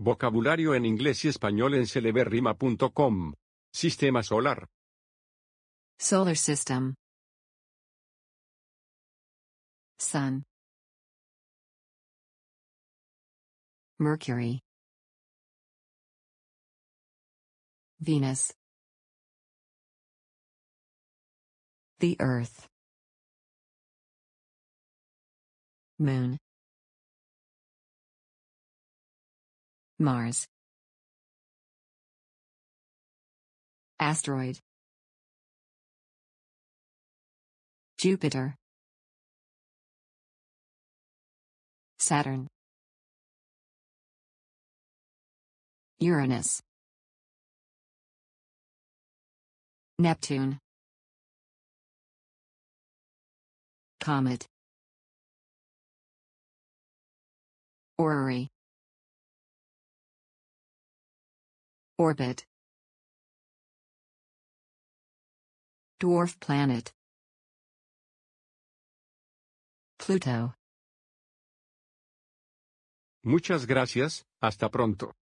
Vocabulario en inglés y español en celeberrima.com. Sistema solar. Solar system. Sun. Mercury. Venus. The Earth. Moon. Mars. Asteroid. Jupiter. Saturn. Uranus. Neptune. Comet. Orrery. Orbit. Dwarf planet. Pluto. Muchas gracias, hasta pronto.